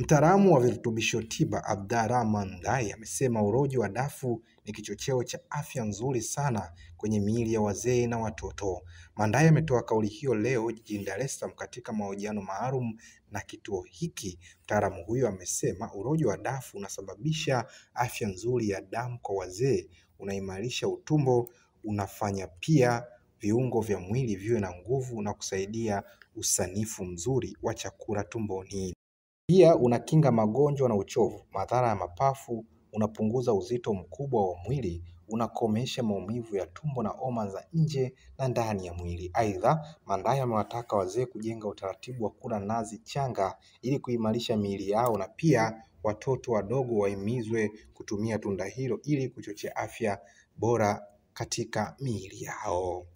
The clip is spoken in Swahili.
Mtaalamu wa virutubisho tiba Abdurahman Ndai amesema urojo wa dafu ni kichocheo cha afya nzuri sana kwenye miili ya wazee na watoto. Mandai ametoa kauli hiyo leo jijini Dar es Salaam katika mahojiano maalum na kituo hiki. Mtaalamu huyo amesema urojo wa dafu unasababisha afya nzuri ya damu kwa wazee, unaimarisha utumbo, unafanya pia viungo vya mwili viwe na nguvu na kusaidia usanifu mzuri wa chakula tumboni. Pia unakinga magonjwa na uchovu, madhara ya mapafu, unapunguza uzito mkubwa wa mwili, unakomesha maumivu ya tumbo na homa za nje na ndani ya mwili. Aidha, Mandaya amewataka wazee kujenga utaratibu wa kula nazi changa ili kuimarisha miili yao na pia watoto wadogo wahimizwe kutumia tunda hilo ili kuchochea afya bora katika miili yao.